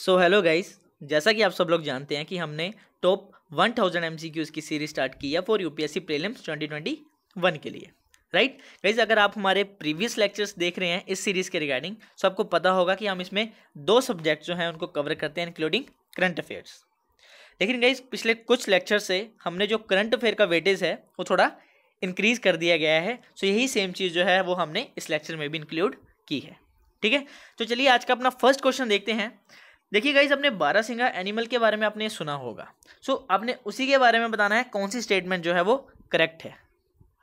So hello guys जैसा कि आप सब लोग जानते हैं कि हमने टॉप 1000 थाउजेंड की सीरीज स्टार्ट की है फॉर यूपीएससी प्रीलिम्स 2021 के लिए राइट right? गाइज अगर आप हमारे प्रीवियस लेक्चर्स देख रहे हैं इस सीरीज़ के रिगार्डिंग तो आपको पता होगा कि हम इसमें दो सब्जेक्ट जो हैं उनको कवर करते हैं इंक्लूडिंग करंट अफेयर्स लेकिन गाइज पिछले कुछ लेक्चर से हमने जो करंट अफेयर का वेटेज है वो थोड़ा इंक्रीज कर दिया गया है सो यही सेम चीज़ जो है वो हमने इस लेक्चर में भी इंक्लूड की है ठीक है तो चलिए आज का अपना फर्स्ट क्वेश्चन देखते हैं देखिए गाइज अपने बारह सिंगा एनिमल के बारे में आपने सुना होगा सो so, आपने उसी के बारे में बताना है कौन सी स्टेटमेंट जो है वो करेक्ट है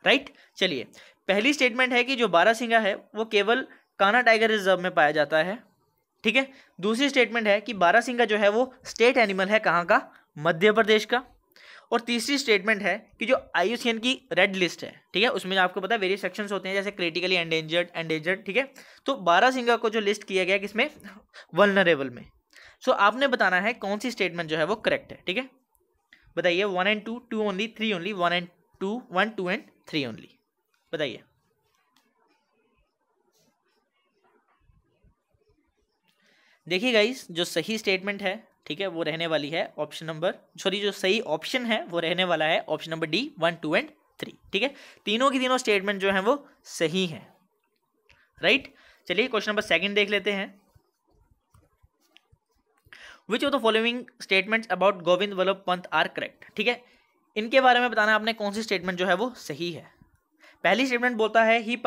राइट चलिए पहली स्टेटमेंट है कि जो बारह सिंगा है वो केवल काना टाइगर रिजर्व में पाया जाता है ठीक है दूसरी स्टेटमेंट है कि बारह सिंगा जो है वो स्टेट एनिमल है कहाँ का मध्य प्रदेश का और तीसरी स्टेटमेंट है कि जो आयुषियन की रेड लिस्ट है ठीक है उसमें आपको पता है वेरियस सेक्शंस होते हैं जैसे क्रिटिकली एंडेंजर्ड एंडेंजर्ड ठीक है तो बारह सिंगा को जो लिस्ट किया गया किसमें वलनरेबल में सो so, आपने बताना है कौन सी स्टेटमेंट जो है वो करेक्ट है ठीक है बताइए one and two two only three only one and two one two and three only बताइए देखिए गाइस जो सही स्टेटमेंट है ठीक है वो रहने वाली है ऑप्शन नंबर सॉरी जो सही ऑप्शन है वो रहने वाला है option number D one two and three ठीक है तीनों की तीनों स्टेटमेंट जो है वो सही है राइट चलिए क्वेश्चन नंबर सेकंड देख लेते हैं which of the following statements about Govind Vallabh Pant are correct ठीक है इनके बारे में बताना आपने कौन सी स्टेटमेंट जो है वो सही है पहली स्टेटमेंट बोलता है he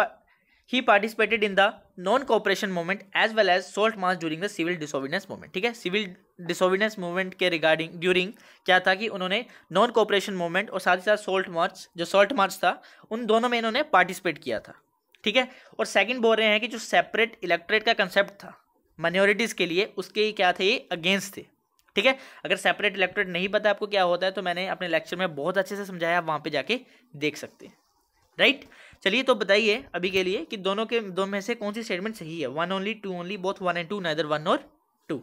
he participated in the non cooperation movement as well as salt march during the civil disobedience movement ठीक है सिविल डिसोविडेंस मूवमेंट के रिगार्डिंग ड्यूरिंग क्या था कि उन्होंने नॉन कॉपरेशन मूवमेंट और साथ ही साथ सोल्ट मार्च जो सोल्ट मार्च था उन दोनों में इन्होंने पार्टिसिपेट किया था ठीक है और सेकेंड बोल रहे हैं कि जो सेपरेट इलेक्ट्रेट का कंसेप्ट था माइनॉरिटीज़ के लिए उसके क्या थे ये अगेंस्ट थे ठीक है अगर सेपरेट इलेक्टोरेट नहीं पता आपको क्या होता है तो मैंने अपने लेक्चर में बहुत अच्छे से समझाया आप वहाँ पर जाके देख सकते हैं राइट चलिए तो बताइए अभी के लिए कि दोनों के दो में से कौन सी स्टेटमेंट सही है one only two only both one and two neither one और टू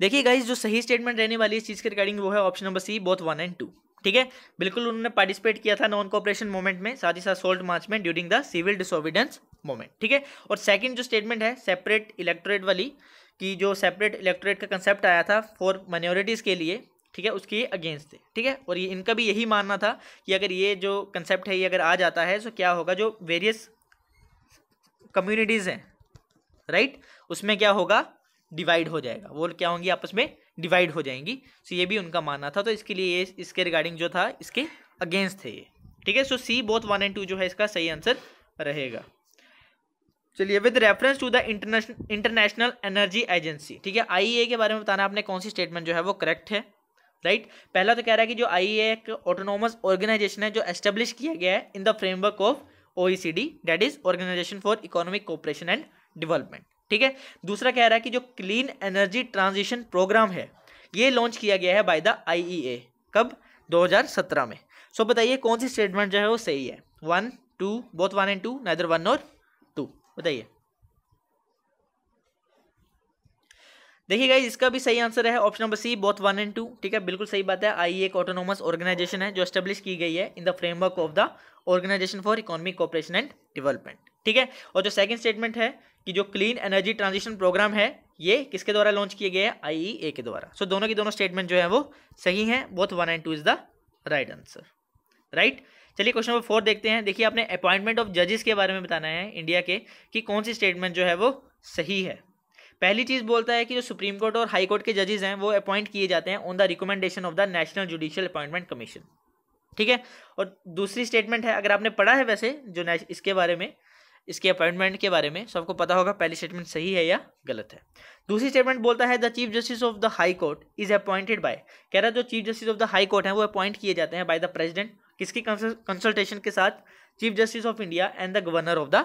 देखिए गाइज जो सही स्टेटमेंट रहने वाली इस चीज़ के रिगार्डिंग वो है option number C both one and two ठीक है बिल्कुल उन्होंने पार्टिसिपेट किया था नॉन कॉपरेशन मूवमेंट में साथ ही साथ सोल्ट मार्च में during the civil disobedience movement ठीक है और सेकंड जो स्टेटमेंट है सेपरेट इलेक्ट्रोरेट वाली कि जो सेपरेट इलेक्ट्रोरेट का कंसेप्ट आया था फॉर माइनॉरिटीज़ के लिए ठीक है उसके अगेंस्ट थे ठीक है और ये इनका भी यही मानना था कि अगर ये जो कंसेप्ट है ये अगर आ जाता है तो क्या होगा जो वेरियस कम्युनिटीज़ हैं राइट उसमें क्या होगा डिवाइड हो जाएगा वो क्या होंगी आपस में डिवाइड हो जाएंगी सो ये भी उनका मानना था तो इसके लिए ये इसके रिगार्डिंग जो था इसके अगेंस्ट थे ये ठीक है so C both one and two जो है इसका सही आंसर रहेगा चलिए with reference to the international energy agency ठीक है आई e के बारे में बताना आपने कौन सी स्टेटमेंट जो है वो करेक्ट है राइट right? पहला तो कह रहा है कि जो आई e एक ऑटोनोमस ऑर्गेनाइजेशन है जो एस्टेब्लिश किया गया है in the framework of O E C D that is organisation for economic cooperation and development ठीक है दूसरा कह रहा है कि जो क्लीन एनर्जी ट्रांजिशन प्रोग्राम है ये लॉन्च किया गया है बाय द आई कब 2017 में सो so, बताइए कौन सी स्टेटमेंट जो है वो सही है one two both one and two neither one और बताइए देखिए गाइज इसका भी सही आंसर है option number C both one and two ठीक है बिल्कुल सही बात है आई e एक ऑटोनोमस ऑर्गेनाइजेशन है जो स्टेब्लिश की गई है in the framework of the organisation for economic cooperation and development ठीक है और जो सेकंड स्टेटमेंट है कि जो क्लीन एनर्जी ट्रांजिशन प्रोग्राम है ये किसके द्वारा लॉन्च किए गए हैं आईईए e के द्वारा सो so, दोनों की दोनों स्टेटमेंट जो है वो सही है both one and two is the right answer right चलिए क्वेश्चन नंबर फोर देखते हैं देखिए आपने अपॉइंटमेंट ऑफ जजेस के बारे में बताना है इंडिया के कि कौन सी स्टेटमेंट जो है वो सही है पहली चीज़ बोलता है कि जो सुप्रीम कोर्ट और हाई कोर्ट के जजेस हैं वो अपॉइंट किए जाते हैं on the recommendation of the national judicial appointment commission ठीक है और दूसरी स्टेटमेंट है अगर आपने पढ़ा है वैसे जो इसके बारे में इसके अपॉइंटमेंट के बारे में सबको पता होगा पहली स्टेटमेंट सही है या गलत है दूसरी स्टेटमेंट बोलता है the chief justice of the high court is appointed by कह रहा है जो chief justice of the high court है वो अपॉइंट किए जाते हैं बाय द प्रेसिडेंट किसकी कंसल्टेशन के साथ chief justice of India and the governor of the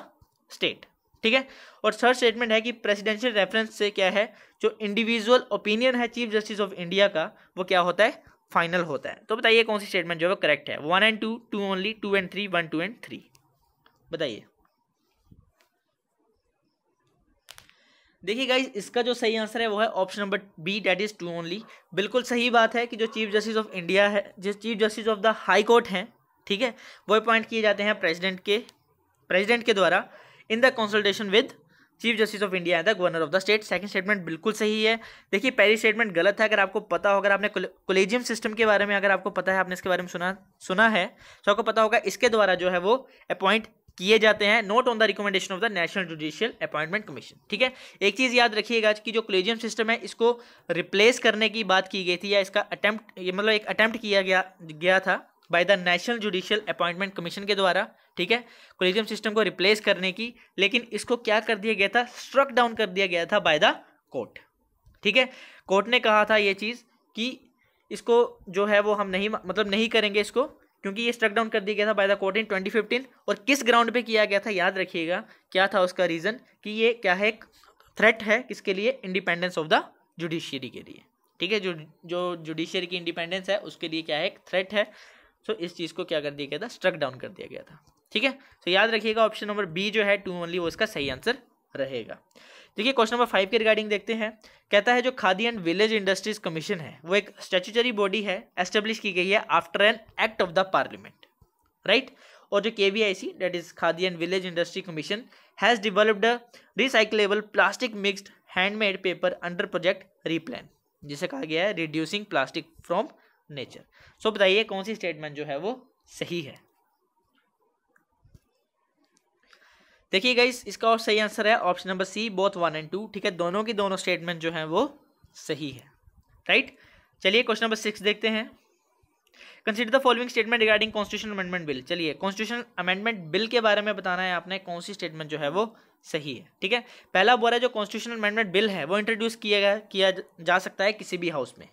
state ठीक है और थर्ड स्टेटमेंट है कि प्रेसिडेंशियल रेफरेंस से क्या है जो इंडिविजुअल ओपिनियन है चीफ जस्टिस ऑफ इंडिया का वो क्या होता है फाइनल होता है तो बताइए कौन सी स्टेटमेंट जो है करेक्ट है one and two two only two and three one two and three बताइए देखिए गाइज इसका जो सही आंसर है वो है option number B that is two only बिल्कुल सही बात है कि जो चीफ जस्टिस ऑफ इंडिया है जो chief justice of the high court हैं ठीक है वो अपॉइंट किए जाते हैं प्रेसिडेंट के प्रेसिडेंट के द्वारा in the consultation with chief justice of India and the governor of the state second statement बिल्कुल सही है देखिए पहली स्टेटमेंट गलत है अगर आपको पता हो अगर आपने कोलेजियम सिस्टम के बारे में अगर आपको पता है आपने इसके बारे में सुना सुना है तो आपको पता होगा इसके द्वारा जो है वो अपॉइंट किए जाते हैं not on the recommendation of the national judicial appointment commission ठीक है एक चीज याद रखिएगा कि जो कोलेजियम सिस्टम है इसको रिप्लेस करने की बात की गई थी या इसका अटेम्प्ट मतलब एक अटेम्प्ट किया गया गया था by the national judicial appointment commission के द्वारा ठीक है कोलेजियम सिस्टम को रिप्लेस करने की लेकिन इसको क्या कर दिया गया था स्ट्रक डाउन कर दिया गया था बाय द कोर्ट ठीक है कोर्ट ने कहा था ये चीज़ कि इसको जो है वो हम नहीं मतलब नहीं करेंगे इसको क्योंकि ये स्ट्रक डाउन कर दिया गया था बाय द कोर्ट इन 2015 और किस ग्राउंड पे किया गया था याद रखिएगा क्या था उसका रीज़न कि ये क्या है एक थ्रेट है किसके लिए इंडिपेंडेंस ऑफ द जुडिशियरी के लिए ठीक है जो जो जुडिशियरी की इंडिपेंडेंस है उसके लिए क्या है एक थ्रेट है सो इस चीज़ को क्या कर दिया गया था स्ट्रक डाउन कर दिया गया था ठीक है सो तो याद रखिएगा ऑप्शन नंबर बी जो है टू ओनली वो इसका सही आंसर रहेगा देखिए क्वेश्चन नंबर फाइव के रिगार्डिंग देखते हैं कहता है जो Khadi and village industries commission है वो एक स्टेचुटरी बॉडी है एस्टेब्लिश की गई है after an act of the parliament right और जो K V I C that is Khadi and village industry commission has developed recyclable plastic mixed handmade paper under project replan जिसे कहा गया है reducing plastic from nature so बताइए कौन सी statement जो है वो सही है देखिए गाइस इसका और सही आंसर है option number C both one and two ठीक है दोनों की दोनों स्टेटमेंट जो है वो सही है राइट चलिए क्वेश्चन नंबर सिक्स देखते हैं consider the following statement regarding constitution amendment bill चलिए कॉन्स्टिट्यूशन अमेंडमेंट बिल के बारे में बताना है आपने कौन सी स्टेटमेंट जो है वो सही है ठीक है पहला बोरा जो कॉन्स्टिट्यूशन अमेंडमेंट बिल है वो इंट्रोड्यूस किया गया किया जा सकता है किसी भी हाउस में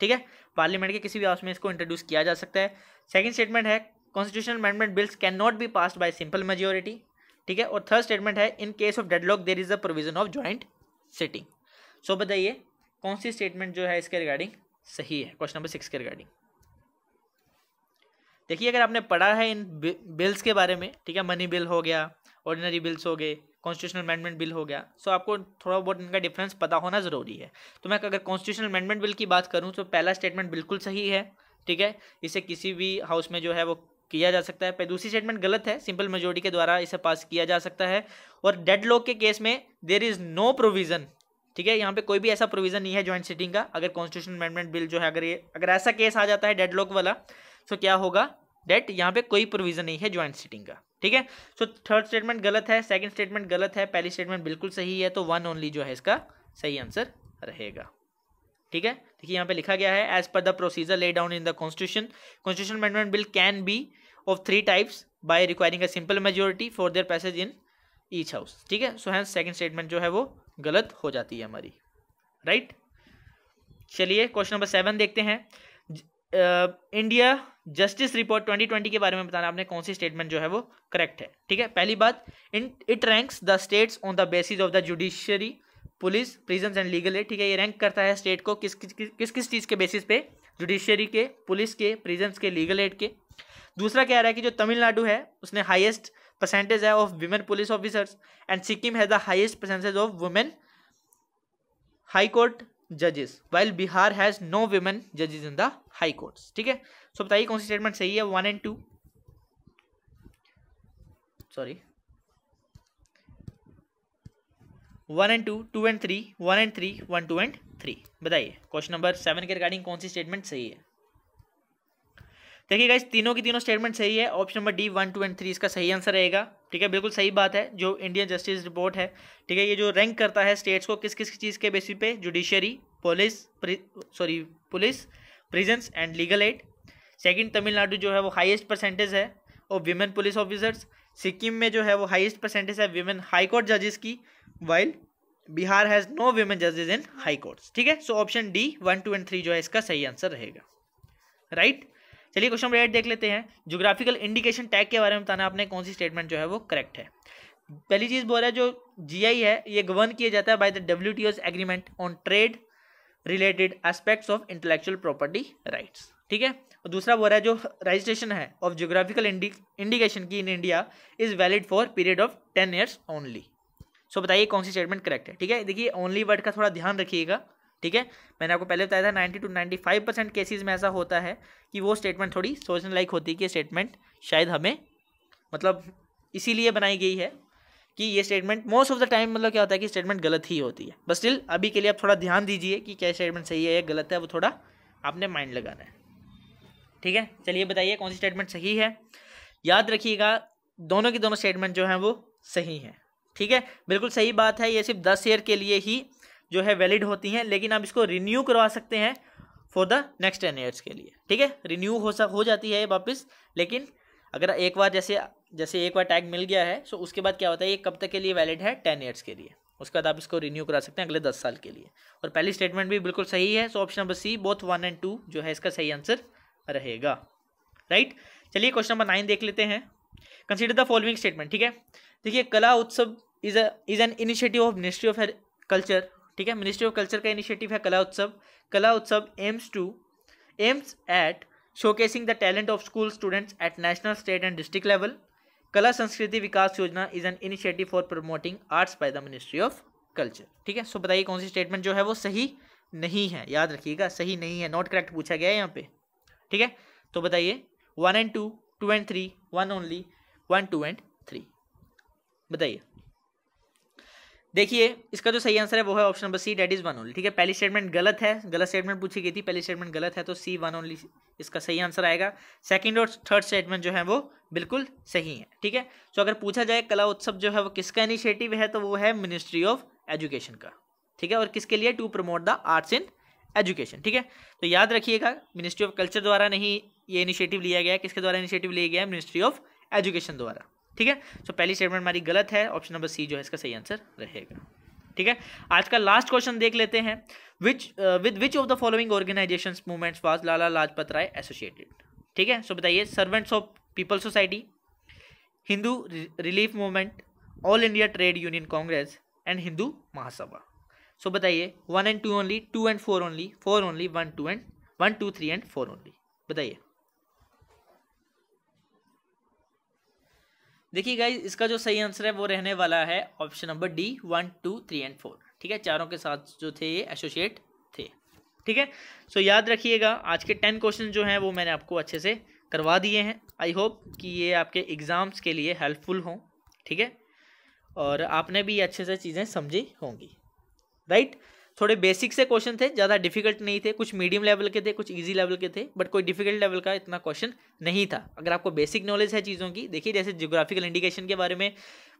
ठीक है पार्लियामेंट के किसी भी हाउस में इसको इंट्रोड्यूस किया जा सकता है सेकेंड स्टेटमेंट है constitution amendment bills cannot be pass by simple majority ठीक है और थर्ड स्टेटमेंट है in case of deadlock there is a provision of joint sitting so बताइए कौन सी स्टेटमेंट जो है इसके रिगार्डिंग सही है क्वेश्चन नंबर सिक्स के रिगार्डिंग देखिए अगर आपने पढ़ा है इन बिल्स के बारे में ठीक है मनी बिल हो गया ऑर्डिनरी बिल्स हो गए कॉन्स्टिट्यूशनल अमेंडमेंट बिल हो गया सो so, आपको थोड़ा बहुत इनका डिफरेंस पता होना ज़रूरी है तो मैं अगर कॉन्स्टिट्यूशनल अमेंडमेंट बिल की बात करूँ तो पहला स्टेटमेंट बिल्कुल सही है ठीक है इसे किसी भी हाउस में जो है वो किया जा सकता है दूसरी स्टेटमेंट गलत है सिंपल मेजोरिटी के द्वारा इसे पास किया जा सकता है और डेड लॉक के केस में देर इज नो प्रोविजन ठीक है यहाँ पे कोई भी ऐसा प्रोविजन नहीं है ज्वाइंट सिटिंग का अगर कॉन्स्टिट्यूशन अमेंडमेंट बिल जो है अगर ये अगर ऐसा केस आ जाता है डेड लॉक वाला तो क्या होगा डेट यहाँ पे कोई प्रोविजन नहीं है ज्वाइंट सिटिंग का ठीक है सो थर्ड स्टेटमेंट गलत है सेकेंड स्टेटमेंट गलत है पहली स्टेटमेंट बिल्कुल सही है तो वन ओनली जो है इसका सही आंसर रहेगा ठीक है देखिए यहाँ पे लिखा गया है as per the procedure lay down in the constitution constitution amendment bill can be of three types by requiring a simple majority for their passage in each house ठीक है सो हैंड सेकंड स्टेटमेंट जो है वो गलत हो जाती है हमारी राइट चलिए क्वेश्चन नंबर सेवन देखते हैं इंडिया जस्टिस रिपोर्ट 2020 के बारे में बताना आपने कौन सी स्टेटमेंट जो है वो करेक्ट है ठीक है पहली बात in it ranks the states on the basis of the judiciary police prisons and legal aid ठीक है ये रैंक करता है स्टेट को किस किस किस किस चीज़ के बेसिस पे जुडिशियरी के पुलिस के प्रिजन्स के लीगल एड के दूसरा क्या रहा है कि जो तमिलनाडु है उसने हाईएस्ट परसेंटेज है of women police officers and Sikkim has the highest percentage of women high court जजेस while Bihar has no women जजेज in the high courts ठीक है सो बताइए कौन सी स्टेटमेंट सही है one and to sorry one and two two and three one and three one two and three बताइए question number seven के regarding कौन सी statement सही है देखिएगा इस तीनों की तीनों स्टेटमेंट सही है option number D one two and three इसका सही आंसर रहेगा ठीक है बिल्कुल सही बात है जो इंडियन जस्टिस रिपोर्ट है ठीक है ये जो रैंक करता है स्टेट्स को किस किस चीज़ के बेसिस पे judiciary police sorry police prisons and legal aid second Tamil Nadu जो है वो हाईएस्ट परसेंटेज है और वीमेन पुलिस ऑफिसर्स सिक्किम में जो है वो हाईएस्ट परसेंटेज है वीमेन हाई कोर्ट जजेस की while Bihar has no women जजेस इन हाई कोर्ट्स ठीक है so option D one two and three जो है इसका सही आंसर रहेगा राइट right? चलिए क्वेश्चन नंबर एट देख लेते हैं जोग्राफिकल इंडिकेशन टैग के बारे में बताना आपने कौन सी स्टेटमेंट जो है वो करेक्ट है पहली चीज़ बोल रहा है जो जीआई है ये गवर्न किया जाता है by the W T agreement on trade related aspects of intellectual property rights ठीक है और दूसरा वो रहा है जो रजिस्ट्रेशन है ऑफ जोग्राफिकल इंडिकेशन की in India is valid for period of ten years only so बताइए कौन सी स्टेटमेंट करेक्ट है ठीक है देखिए ओनली वर्ड का थोड़ा ध्यान रखिएगा ठीक है मैंने आपको पहले बताया था ninety two ninety five percent cases में ऐसा होता है कि वो स्टेटमेंट थोड़ी सोचने लायक होती है कि स्टेटमेंट शायद हमें मतलब इसीलिए बनाई गई है कि ये statement most of the time मतलब क्या होता है कि स्टेटमेंट गलत ही होती है बस स्टिल अभी के लिए आप थोड़ा ध्यान दीजिए कि क्या स्टेटमेंट सही है या गलत है वो थोड़ा आपने माइंड लगाना है ठीक है चलिए बताइए कौन सी स्टेटमेंट सही है याद रखिएगा दोनों की दोनों स्टेटमेंट जो हैं वो सही हैं ठीक है बिल्कुल सही बात है ये सिर्फ दस ईयर के लिए ही जो है वैलिड होती हैं लेकिन आप इसको रिन्यू करवा सकते हैं for the next ten years के लिए ठीक है रिन्यू हो सक हो जाती है वापस लेकिन अगर एक बार जैसे जैसे एक बार टैग मिल गया है सो उसके बाद क्या होता है ये कब तक के लिए वैलिड है टेन ईयर्स के लिए उसके बाद आप इसको रिन्यू करा सकते हैं अगले दस साल के लिए और पहली स्टेटमेंट भी बिल्कुल सही है so option number C both one and two जो है इसका सही आंसर रहेगा राइट चलिए क्वेश्चन नंबर नाइन देख लेते हैं कंसिडर द फॉलोइंग स्टेटमेंट ठीक है देखिए Kala Utsav is is an initiative of ministry of culture ठीक है मिनिस्ट्री ऑफ कल्चर का इनिशिएटिव है Kala Utsav Kala Utsav aims to aims at showcasing the talent of school students at national state and district level Kala Sanskriti Vikas Yojana is an initiative for promoting arts by the ministry of culture ठीक है so बताइए कौन सी statement जो है वो सही नहीं है याद रखिएगा सही नहीं है नॉट करेक्ट पूछा गया है यहाँ पे ठीक है तो बताइए one and two two and three one only one two and three बताइए देखिए इसका जो सही आंसर है वो है option number C that is one only ठीक है पहली स्टेटमेंट गलत है गलत स्टेटमेंट पूछी गई थी पहली स्टेटमेंट गलत है तो सी वन ओनली इसका सही आंसर आएगा सेकंड और थर्ड स्टेटमेंट जो है वो बिल्कुल सही है ठीक है तो अगर पूछा जाए कला उत्सव जो है वो किसका इनिशिएटिव है तो वो है मिनिस्ट्री ऑफ एजुकेशन का ठीक है और किसके लिए to promote the arts in education ठीक है तो याद रखिएगा मिनिस्ट्री ऑफ कल्चर द्वारा नहीं ये इनिशिएटिव लिया गया किसके द्वारा इनिशिएटिव लिया गया मिनिस्ट्री ऑफ एजुकेशन द्वारा ठीक है सो पहली स्टेटमेंट हमारी गलत है ऑप्शन नंबर सी जो है इसका सही आंसर रहेगा ठीक है आज का लास्ट क्वेश्चन देख लेते हैं which with which of the following organisation movements was Lala Lajpat Rai associated ठीक है सो बताइए servants of people society Hindu relief movement all India trade union congress and Hindu Mahasabha so बताइए one and two only two and four only four only one two and one two three and four only बताइए देखिए guys इसका जो सही answer है वो रहने वाला है option number D one two three and four ठीक है चारों के साथ जो थे ये एसोसिएट थे ठीक है सो याद रखिएगा आज के टेन क्वेश्चन जो हैं वो मैंने आपको अच्छे से करवा दिए हैं आई होप कि ये आपके एग्ज़ाम्स के लिए हेल्पफुल हों ठीक है और आपने भी अच्छे से चीज़ें समझी होंगी राइट थोड़े बेसिक से क्वेश्चन थे ज़्यादा डिफिकल्ट नहीं थे कुछ मीडियम लेवल के थे कुछ इजी लेवल के थे बट कोई डिफिकल्ट लेवल का इतना क्वेश्चन नहीं था अगर आपको बेसिक नॉलेज है चीज़ों की देखिए जैसे जियोग्राफिकल इंडिकेशन के बारे में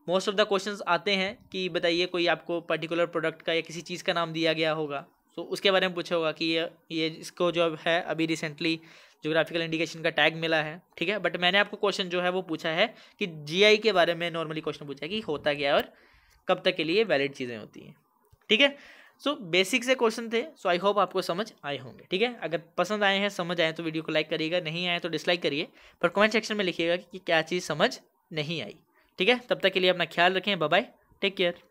मोस्ट ऑफ द क्वेश्चन आते हैं कि बताइए कोई आपको पर्टिकुलर प्रोडक्ट का या किसी चीज़ का नाम दिया गया होगा तो उसके बारे में पूछा होगा कि ये ये इसको जो है अभी रिसेंटली जोग्राफिकल इंडिकेशन का टैग मिला है ठीक है बट मैंने आपको क्वेश्चन जो है वो पूछा है कि जीआई के बारे में नॉर्मली क्वेश्चन पूछा है कि होता क्या है और कब तक के लिए वैलिड चीज़ें होती हैं ठीक है सो बेसिक से क्वेश्चन थे सो आई होप आपको समझ आए होंगे ठीक है अगर पसंद आए हैं समझ आए तो वीडियो को लाइक करिएगा नहीं आए तो डिसलाइक करिए पर कमेंट सेक्शन में लिखिएगा कि क्या चीज़ समझ नहीं आई ठीक है तब तक के लिए अपना ख्याल रखें बाय टेक केयर